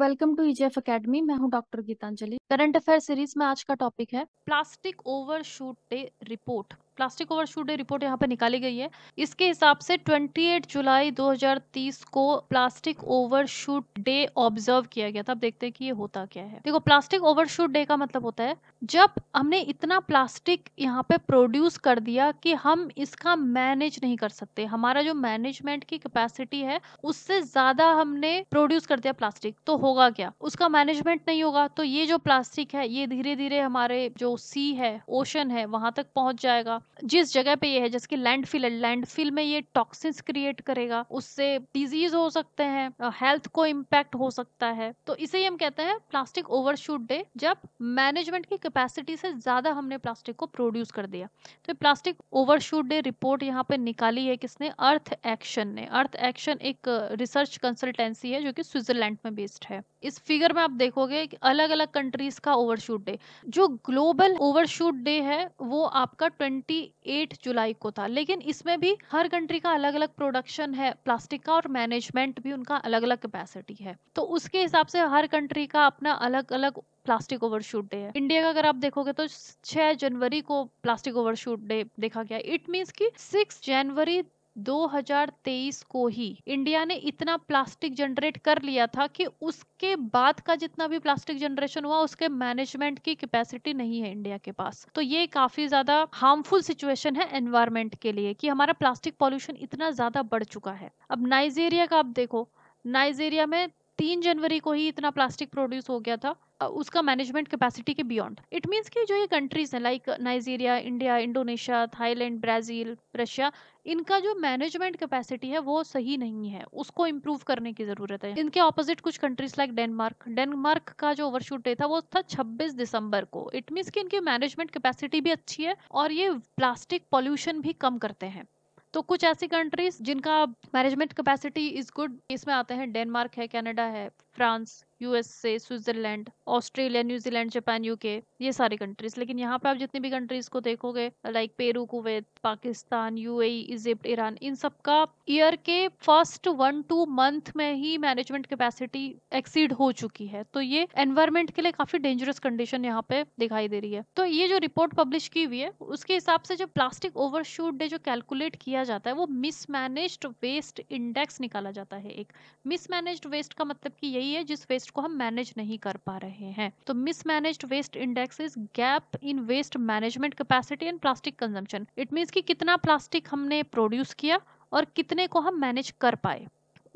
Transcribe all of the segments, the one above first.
Welcome to EGF academy मैं हूं doctor Geetanjali current affair series में आज का टॉपिक है plastic overshoot day report plastic over shoot day report यहाँ पे निकाली गई है इसके हिसाब से 28 जुलाई 2030 को plastic over shoot day observe किया गया था अब देखते हैं कि ये होता क्या है देखो प्लास्टिक ओवर शूट डे का मतलब होता है जब हमने इतना प्लास्टिक यहाँ पे प्रोड्यूस कर दिया कि हम इसका मैनेज नहीं कर सकते हमारा जो मैनेजमेंट की कैपेसिटी है उससे ज्यादा हमने प्रोड्यूस कर दिया प्लास्टिक तो होगा क्या उसका मैनेजमेंट नहीं होगा तो ये जो प्लास्टिक है ये धीरे धीरे हमारे जो सी है ओशन है वहां तक पहुंच जाएगा जिस जगह पे ये है जैसे लैंड लैंडफिल लैंड फिल में ये टॉक्सिन क्रिएट करेगा उससे डिजीज हो सकते हैं हेल्थ को इम्पेक्ट हो सकता है तो इसे ही हम कहते हैं प्लास्टिक ओवरशूट डे जब मैनेजमेंट की कैपेसिटी से ज्यादा हमने प्लास्टिक को प्रोड्यूस कर दिया तो प्लास्टिक ओवरशूट डे रिपोर्ट यहाँ पे निकाली है किसने अर्थ एक्शन ने अर्थ एक्शन एक रिसर्च कंसल्टेंसी है जो कि स्विट्जरलैंड में बेस्ड है इस फिगर में आप देखोगे कि अलग अलग कंट्रीज का ओवरशूट डे जो ग्लोबल ओवरशूट डे है वो आपका ट्वेंटी 28 जुलाई को था लेकिन इसमें भी हर कंट्री का अलग अलग प्रोडक्शन है प्लास्टिक का और मैनेजमेंट भी उनका अलग अलग कैपेसिटी है तो उसके हिसाब से हर कंट्री का अपना अलग अलग प्लास्टिक ओवरशूट डे है इंडिया का अगर आप देखोगे तो 6 जनवरी को प्लास्टिक ओवरशूट डे देखा गया इट मीन्स कि 6 जनवरी 2023 को ही इंडिया ने इतना प्लास्टिक जनरेट कर लिया था कि उसके बाद का जितना भी प्लास्टिक जनरेशन हुआ उसके मैनेजमेंट की कैपेसिटी नहीं है इंडिया के पास तो ये काफी ज्यादा हार्मफुल सिचुएशन है एनवायरमेंट के लिए कि हमारा प्लास्टिक पॉल्यूशन इतना ज्यादा बढ़ चुका है अब नाइजीरिया का आप देखो नाइजीरिया में तीन जनवरी को ही इतना प्लास्टिक प्रोड्यूस हो गया था उसका मैनेजमेंट कैपेसिटी के बियॉन्ड इट मीन्स कि जो ये कंट्रीज हैं like Nigeria India Indonesia Thailand Brazil Russia इनका जो मैनेजमेंट कैपेसिटी है वो सही नहीं है उसको इम्प्रूव करने की ज़रूरत है इनके ऑपोजिट कुछ कंट्रीज लाइक डेनमार्क डेनमार्क का जो ओवरशूट डे था वो था 26 दिसंबर को इट मीन्स कि इनकी मैनेजमेंट कैपेसिटी भी अच्छी है और ये प्लास्टिक पॉल्यूशन भी कम करते हैं तो कुछ ऐसी कंट्रीज जिनका मैनेजमेंट कैपेसिटी इज गुड इसमें आते हैं डेनमार्क है कनाडा है France USA Switzerland Australia New Zealand Japan UK ये सारी कंट्रीज लेकिन यहाँ पे आप जितनी भी कंट्रीज को देखोगे like Peru Kuwait Pakistan UAE Egypt Iran इन सब का ईयर के फर्स्ट वन टू मंथ में ही मैनेजमेंट कैपेसिटी एक्सीड हो चुकी है तो ये एनवायरमेंट के लिए काफी डेंजरस कंडीशन यहाँ पे दिखाई दे रही है तो ये जो रिपोर्ट पब्लिश की हुई है उसके हिसाब से जो प्लास्टिक ओवरशूट डे जो कैलकुलेट किया जाता है वो मिसमैनेज्ड वेस्ट इंडेक्स निकाला जाता है एक मिसमैनेज्ड वेस्ट का मतलब कि यही रही है जिस वेस्ट को हम मैनेज नहीं कर पा रहे हैं तो mismanage waste index is gap in waste management capacity and plastic consumption it means कि कितना प्लास्टिक हमने प्रोड्यूस किया और कितने को हम मैनेज कर पाए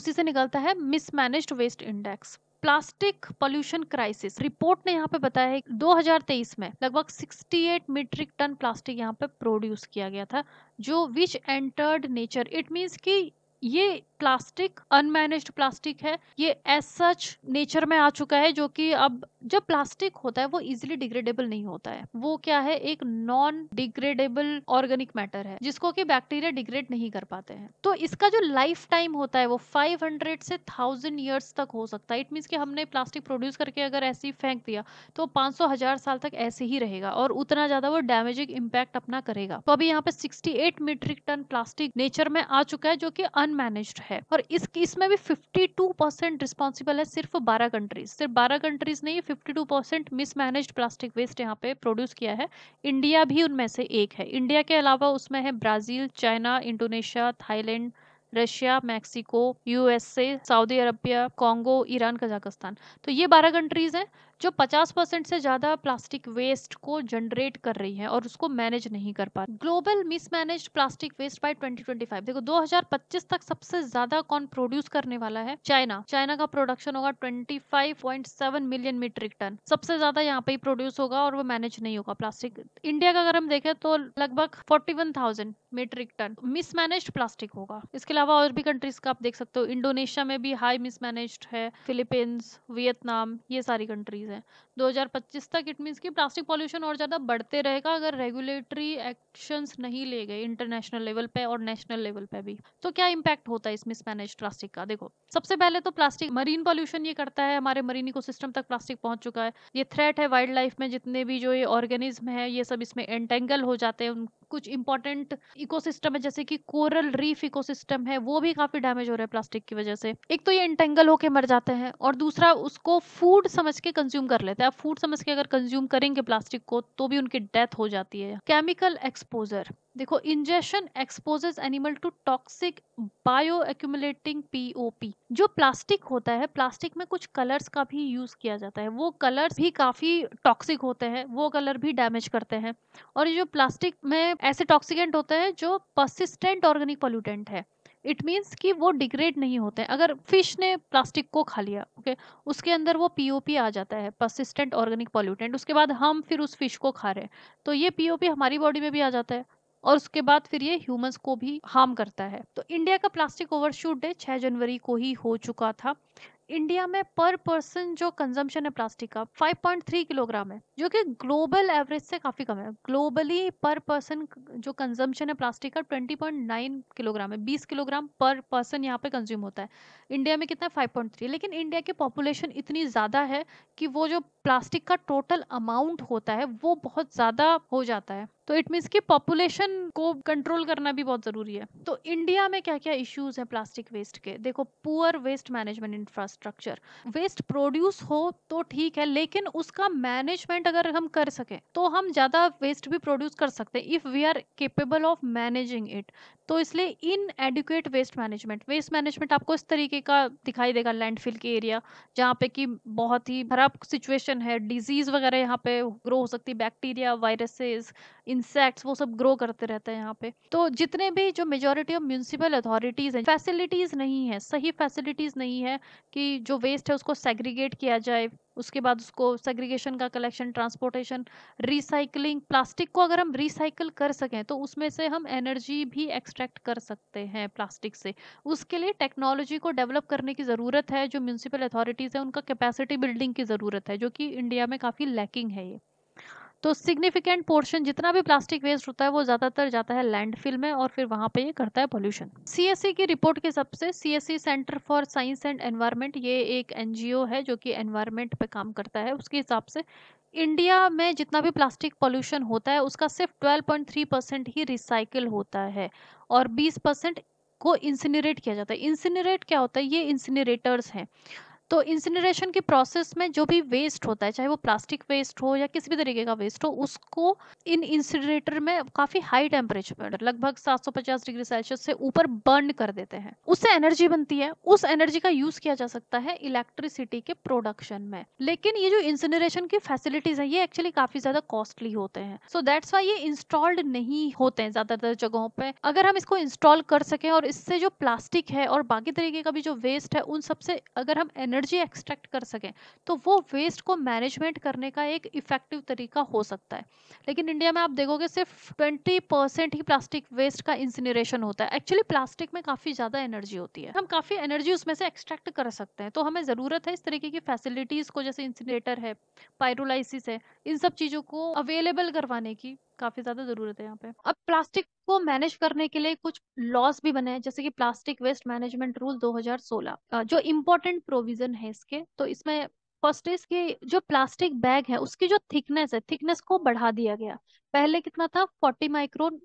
उसी से निकलता है mismanage waste index plastic pollution crisis report ने यहाँ पे बताया है 2023 में लगभग 68 मीट्रिक टन प्लास्टिक यहाँ पे प्रोड्यूस किया गया था जो which entered nature it means कि ये प्लास्टिक अनमैनेज्ड प्लास्टिक है ये एज सच नेचर में आ चुका है जो कि अब जब प्लास्टिक होता है वो इजिली डिग्रेडेबल नहीं होता है वो क्या है एक नॉन डिग्रेडेबल ऑर्गेनिक मैटर है जिसको कि बैक्टीरिया डिग्रेड नहीं कर पाते हैं तो इसका जो लाइफ टाइम होता है वो 500 से 1000 ईयर्स तक हो सकता है इट मीन्स कि हमने प्लास्टिक प्रोड्यूस करके अगर ऐसे ही फेंक दिया तो पांच हजार साल तक ऐसे ही रहेगा और उतना ज्यादा वो डैमेजिंग इम्पैक्ट अपना करेगा तो अभी यहाँ पे sixty metric ton plastic nature में आ चुका है जो की अनमैनेज है और इस केस में भी 52 परसेंट रिस्पॉन्सिबल है सिर्फ 12 कंट्रीज सिर्फ 12 कंट्रीज ने ये 52 परसेंट मिसमैनेज प्लास्टिक वेस्ट यहाँ पे प्रोड्यूस किया है इंडिया भी उनमें से एक है इंडिया के अलावा उसमें है Brazil China Indonesia Thailand Russia Mexico USA Saudi Arabia Congo Iran Kazakhstan तो ये बारह कंट्रीज हैं जो 50 परसेंट से ज़्यादा प्लास्टिक वेस्ट को जनरेट कर रही है और उसको मैनेज नहीं कर पा रही global mismanage plastic waste by 2025 देखो 2025 तक सबसे ज़्यादा कौन प्रोड्यूस करने वाला है चाइना चाइना का प्रोडक्शन होगा 25.7 मिलियन मीट्रिक टन सबसे ज़्यादा यहाँ पे ही प्रोड्यूस होगा और वो मैनेज नहीं होगा प्लास्टिक इंडिया का अगर हम देखें तो लगभग 41,000 मीट्रिक टन मिसमैनेज प्लास्टिक होगा इसके अलावा और भी कंट्रीज का आप देख सकते हो इंडोनेशिया में भी हाई मिसमैनेज है फिलीपींस वियतनाम ये सारी कंट्रीज चीज़ है 2025 तक इट मीन्स कि प्लास्टिक पॉल्यूशन और ज़्यादा बढ़ते रहेगा अगर रेगुलेटरी एक्शंस नहीं ले गए इंटरनेशनल लेवल पे और नेशनल लेवल पे भी तो क्या इम्पैक्ट होता है इस मिसमैनेज प्लास्टिक का देखो सबसे पहले तो प्लास्टिक मरीन पॉल्यूशन ये करता है हमारे मरीन इको तक प्लास्टिक पहुंच चुका है ये थ्रेट है वाइल्ड लाइफ में जितने भी जो ये ऑर्गेनिज्म है ये सब इसमें एंटेंगल हो जाते हैं कुछ इंपॉर्टेंट इकोसिस्टम है जैसे कि कोरल रीफ इकोसिस्टम है वो भी काफी डैमेज हो रहा है प्लास्टिक की वजह से एक तो ये इंटेंगल होके मर जाते हैं और दूसरा उसको फूड समझ के कंज्यूम कर लेते हैं फूड समझ के अगर कंज्यूम करेंगे प्लास्टिक को तो भी उनकी डेथ हो जाती है केमिकल एक्सपोजर देखो ingestion exposes animal to toxic bioaccumulating POP जो प्लास्टिक होता है प्लास्टिक में कुछ कलर्स का भी यूज किया जाता है वो कलर्स भी काफी टॉक्सिक होते हैं वो कलर भी डैमेज करते हैं और ये जो प्लास्टिक में ऐसे टॉक्सिकेंट होते हैं जो परसिस्टेंट ऑर्गेनिक पोल्यूटेंट है इट मीन्स कि वो डिग्रेड नहीं होते हैं अगर फिश ने प्लास्टिक को खा लिया ओके okay? उसके अंदर वो पीओपी आ जाता है परसिस्टेंट ऑर्गेनिक पॉल्यूटेंट उसके बाद हम फिर उस फिश को खा रहे हैं तो ये पीओपी हमारी बॉडी में भी आ जाता है और उसके बाद फिर ये ह्यूमंस को भी हार्म करता है तो इंडिया का प्लास्टिक ओवरशूट डे 6 जनवरी को ही हो चुका था इंडिया में पर पर्सन जो कंजम्पशन है प्लास्टिक का 5.3 किलोग्राम है जो कि ग्लोबल एवरेज से काफ़ी कम है ग्लोबली पर पर्सन जो कंजम्पशन है प्लास्टिक का 20.9 किलोग्राम है 20 किलोग्राम पर पर्सन यहाँ पे कंज्यूम होता है इंडिया में कितना है 5.3 लेकिन इंडिया की पॉपुलेशन इतनी ज़्यादा है कि वो जो प्लास्टिक का टोटल अमाउंट होता है वो बहुत ज़्यादा हो जाता है तो इट मीन्स कि पॉपुलेशन को कंट्रोल करना भी बहुत ज़रूरी है तो इंडिया में क्या क्या इश्यूज हैं प्लास्टिक वेस्ट के देखो poor waste management infrastructure waste produce हो तो ठीक है लेकिन उसका मैनेजमेंट अगर हम कर सकें तो हम ज़्यादा वेस्ट भी प्रोड्यूस कर सकते हैं if we are capable of managing it तो इसलिए inadequate waste management waste management आपको इस तरीके का दिखाई देगा लैंडफिल के एरिया जहाँ पे कि बहुत ही खराब सिचुएशन है डिजीज़ वगैरह यहाँ पे ग्रो हो सकती है बैक्टीरिया वायरसेस इंसेक्ट्स वो सब ग्रो करते रहते हैं यहाँ पे तो जितने भी जो मेजोरिटी ऑफ म्यूनसिपल अथॉरिटीज़ हैं फैसिलिटीज़ नहीं है सही फैसिलिटीज़ नहीं है कि जो वेस्ट है उसको सेग्रीगेट किया जाए उसके बाद उसको सेग्रीगेशन का कलेक्शन ट्रांसपोर्टेशन रिसाइकलिंग प्लास्टिक को अगर हम रिसाइकल कर सकें तो उसमें से हम एनर्जी भी एक्सट्रैक्ट कर सकते हैं प्लास्टिक से उसके लिए टेक्नोलॉजी को डेवलप करने की ज़रूरत है जो म्यूनसिपल अथॉरिटीज़ हैं उनका कैपेसिटी बिल्डिंग की ज़रूरत है जो कि इंडिया में काफ़ी लैकिंग है ये तो सिग्निफिकेंट पोर्शन जितना भी प्लास्टिक वेस्ट होता है वो ज़्यादातर जाता है लैंडफिल में और फिर वहां पे ये करता है पोल्यूशन सीएससी e की रिपोर्ट के हिसाब से CSC centre for science and environment ये एक एनजीओ है जो कि एनवायरमेंट पे काम करता है उसके हिसाब से इंडिया में जितना भी प्लास्टिक पॉल्यूशन होता है उसका सिर्फ 12.3 परसेंट ही रिसाइकिल होता है और 20 परसेंट को इंसिनरेट किया जाता है इंसिनरेट क्या होता है ये इंसिनरेटर्स हैं तो इंसिनरेशन के प्रोसेस में जो भी वेस्ट होता है चाहे वो प्लास्टिक वेस्ट हो या किसी भी तरीके का वेस्ट हो उसको इन इंसिनरेटर में काफ़ी हाई टेम्परेचर पर लगभग 750 डिग्री सेल्सियस से ऊपर बर्न कर देते हैं उससे एनर्जी बनती है उस एनर्जी का यूज़ किया जा सकता है इलेक्ट्रिसिटी के प्रोडक्शन में लेकिन ये जो इंसिनरेशन की फैसिलिटीज़ है ये एक्चुअली काफ़ी ज़्यादा कॉस्टली होते हैं सो दैट्स वाई ये इंस्टॉल्ड नहीं होते हैं ज़्यादातर जगहों पर अगर हम इसको इंस्टॉल कर सकें और इससे जो प्लास्टिक है और बाकी तरीके का भी जो वेस्ट है उन सबसे अगर हम एनर्जी एनर्जी एक्सट्रैक्ट कर सकें तो वो वेस्ट को मैनेजमेंट करने का एक इफेक्टिव तरीका हो सकता है लेकिन इंडिया में आप देखोगे सिर्फ ट्वेंटी परसेंट ही प्लास्टिक वेस्ट का इंसिनरेशन होता है एक्चुअली प्लास्टिक में काफ़ी ज़्यादा एनर्जी होती है हम काफ़ी एनर्जी उसमें से एक्सट्रैक्ट कर सकते हैं तो हमें ज़रूरत है इस तरीके की फैसिलिटीज़ को जैसे इंसिनरेटर है पायरोलाइसिस है इन सब चीज़ों को अवेलेबल करवाने की काफी ज्यादा जरूरत है यहाँ पे अब प्लास्टिक को मैनेज करने के लिए कुछ लॉस भी बने हैं जैसे कि प्लास्टिक वेस्ट मैनेजमेंट रूल 2016 जो इम्पोर्टेंट प्रोविजन है इसके तो इसमें फर्स्ट इज कि जो प्लास्टिक बैग है उसकी जो थिकनेस है थिकनेस को बढ़ा दिया गया पहले कितना था 40 माइक्रोन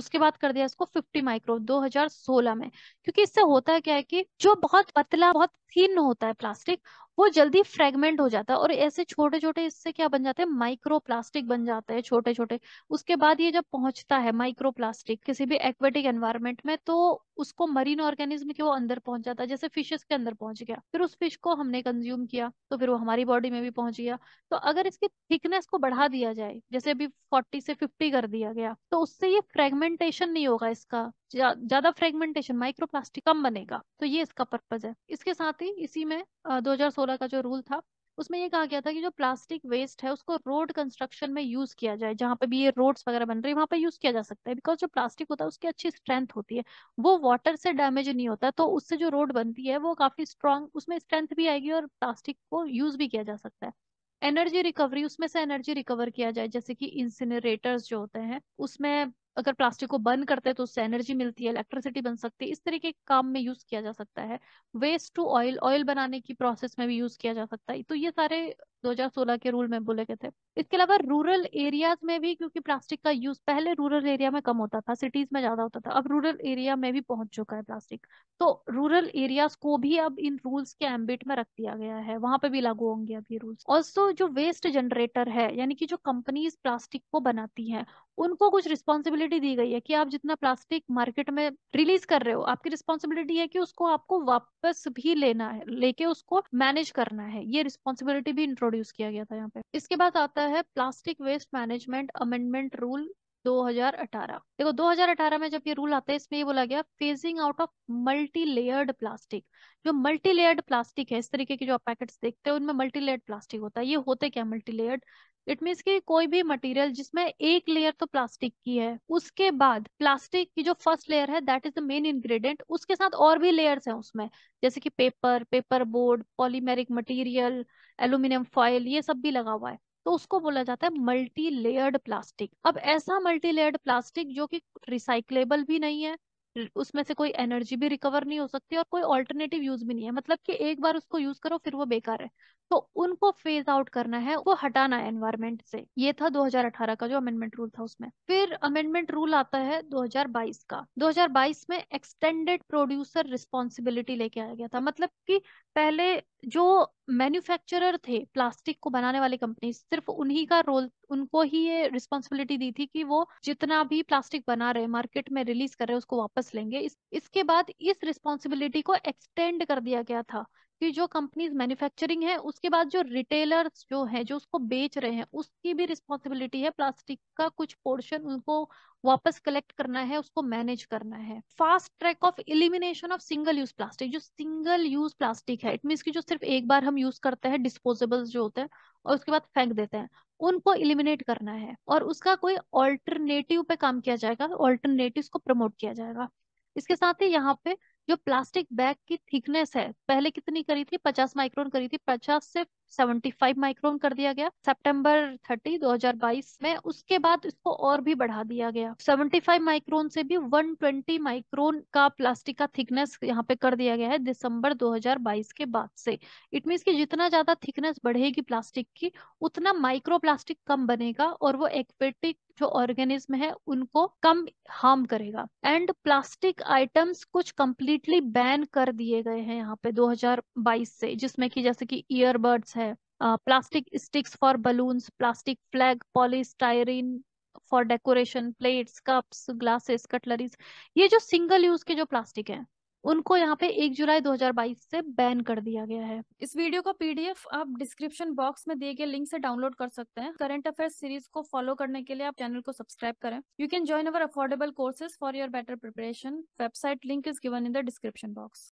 उसके बाद कर दिया इसको 50 माइक्रोन 2016 में क्योंकि इससे होता क्या है कि जो बहुत पतला बहुत थिन होता है प्लास्टिक वो जल्दी फ्रेगमेंट हो जाता है और ऐसे छोटे छोटे इससे क्या बन जाते हैं माइक्रो प्लास्टिक बन जाते हैं छोटे छोटे उसके बाद ये जब पहुंचता है माइक्रो प्लास्टिक किसी भी एक्वेटिक एनवायरमेंट में तो उसको मरीन ऑर्गेनिज्म के वो अंदर पहुंच जाता है जैसे फिशेस के अंदर पहुंच गया फिर उस फिश को हमने कंज्यूम किया तो फिर वो हमारी बॉडी में भी पहुंच गया तो अगर इसकी थिकनेस को बढ़ा दिया जाए जैसे अभी फोर्टी से फिफ्टी कर दिया गया तो उससे ये फ्रेगमेंटेशन नहीं होगा इसका ज्यादा फ्रेगमेंटेशन माइक्रोप्लास्टिक कम बनेगा तो ये इसका पर्पज है इसके साथ ही इसी में दो का जो रूल था उसमें ये कहा गया था कि जो प्लास्टिक वेस्ट है उसको रोड कंस्ट्रक्शन में यूज किया जाए जहाँ पे भी ये रोड्स वगैरह बन रहे हैं वहां पे यूज किया जा सकता है बिकॉज जो प्लास्टिक होता है उसकी अच्छी स्ट्रेंथ होती है वो वाटर से डैमेज नहीं होता तो उससे जो रोड बनती है वो काफी स्ट्रांग उसमें स्ट्रेंथ भी आएगी और प्लास्टिक को यूज भी किया जा सकता है एनर्जी रिकवरी उसमें से एनर्जी रिकवर किया जाए जैसे कि इंसिनरेटर्स जो होते हैं उसमें अगर प्लास्टिक को बर्न करते हैं तो उससे एनर्जी मिलती है इलेक्ट्रिसिटी बन सकती है इस तरह के काम में यूज किया जा सकता है वेस्ट टू ऑयल ऑयल बनाने की प्रोसेस में भी यूज किया जा सकता है तो ये सारे 2016 के रूल में बोले गए थे इसके अलावा रूरल एरियाज में भी क्योंकि प्लास्टिक का यूज पहले रूरल एरिया में कम होता था सिटीज में ज्यादा होता था अब रूरल एरिया में भी पहुंच चुका है प्लास्टिक तो रूरल एरियाज को भी अब इन रूल्स के एम्बिट में रख दिया गया है वहां पर भी लागू होंगे अब ये रूल्स ऑल्सो जो वेस्ट जनरेटर है यानी कि जो कंपनीज प्लास्टिक को बनाती है उनको कुछ रिस्पॉन्सिबिलिटी दी गई है कि आप जितना प्लास्टिक मार्केट में रिलीज कर रहे हो आपकी रिस्पॉन्सिबिलिटी है कि उसको आपको वापस भी लेना है लेके उसको मैनेज करना है ये रिस्पॉन्सिबिलिटी भी इंट्रोड्यूस किया गया था यहाँ पे इसके बाद आता है plastic waste management amendment rule 2018 देखो 2018 में जब ये रूल आता है इसमें ये बोला गया phasing out of multi layered plastic जो मल्टी लेयर्ड प्लास्टिक है इस तरीके के जो आप पैकेट्स देखते हैं उनमें मल्टी लेयर्ड प्लास्टिक होता है ये होते क्या मल्टी लेयर्ड इट मीन्स की कोई भी मटेरियल जिसमें एक लेयर तो प्लास्टिक की है उसके बाद प्लास्टिक की जो फर्स्ट लेयर है that is the main ingredient उसके साथ और भी लेयर्स हैं उसमें जैसे कि paper paper board polymeric material aluminium foil ये सब भी लगा हुआ है तो उसको बोला जाता है मल्टी लेयर्ड प्लास्टिक अब ऐसा मल्टी लेयर्ड प्लास्टिक जो कि रिसाइक्लेबल भी नहीं है उसमें से कोई एनर्जी भी रिकवर नहीं हो सकती और कोई ऑल्टरनेटिव यूज भी नहीं है मतलब कि एक बार उसको यूज करो फिर वो बेकार है तो उनको फेज आउट करना है वो हटाना है एनवायरमेंट से ये था 2018 का जो अमेंडमेंट रूल था उसमें फिर अमेंडमेंट रूल आता है 2022 का 2022 में एक्सटेंडेड प्रोड्यूसर रिस्पॉन्सिबिलिटी लेके आया गया था मतलब कि पहले जो मैन्युफैक्चरर थे प्लास्टिक को बनाने वाली कंपनी सिर्फ उन्हीं का रोल उनको ही ये रिस्पॉन्सिबिलिटी दी थी कि वो जितना भी प्लास्टिक बना रहे मार्केट में रिलीज कर रहे उसको वापस वापस लेंगे इस, इसके बाद इस रिस्पॉन्सिबिलिटी को एक्सटेंड कर दिया गया था कि जो कंपनीज मैन्युफैक्चरिंग है उसके बाद जो रिटेलर्स जो है जो उसको बेच रहे हैं उसकी भी रिस्पॉन्सिबिलिटी है प्लास्टिक का कुछ पोर्शन उनको वापस कलेक्ट करना है उसको मैनेज करना है fast track of elimination of single use plastic जो सिंगल यूज प्लास्टिक है इट मीन की जो सिर्फ एक बार हम यूज करते हैं डिस्पोजेबल जो होते हैं और उसके बाद फेंक देते हैं उनको इलिमिनेट करना है और उसका कोई ऑल्टरनेटिव पे काम किया जाएगा ऑल्टरनेटिव को प्रमोट किया जाएगा इसके साथ ही यहाँ पे जो प्लास्टिक बैग की थिकनेस है पहले कितनी करी थी पचास माइक्रोन करी थी पचास से 75 माइक्रोन कर दिया गया सितंबर 30 2022 में उसके बाद इसको और भी बढ़ा दिया गया 75 माइक्रोन से भी 120 माइक्रोन का प्लास्टिक का थिकनेस यहाँ पे कर दिया गया है दिसंबर 2022 के बाद से इट मीन कि जितना ज्यादा थिकनेस बढ़ेगी प्लास्टिक की उतना माइक्रो प्लास्टिक कम बनेगा और वो एक्वेटिक जो ऑर्गेनिज्म है उनको कम हार्म करेगा एंड प्लास्टिक आइटम्स कुछ कम्प्लीटली बैन कर दिए गए हैं यहाँ पे 2022 से जिसमें कि जैसे कि ईयरबड्स है plastic sticks for balloons plastic flag polystyrene for decoration plates cups glasses cutleries ये जो सिंगल यूज के जो प्लास्टिक है उनको यहाँ पे 1 जुलाई 2022 से बैन कर दिया गया है इस वीडियो का पीडीएफ आप डिस्क्रिप्शन बॉक्स में दिए गए लिंक से डाउनलोड कर सकते हैं करंट अफेयर सीरीज को फॉलो करने के लिए आप चैनल को सब्सक्राइब करें you can join our affordable courses for your better preparation website link is given in the description box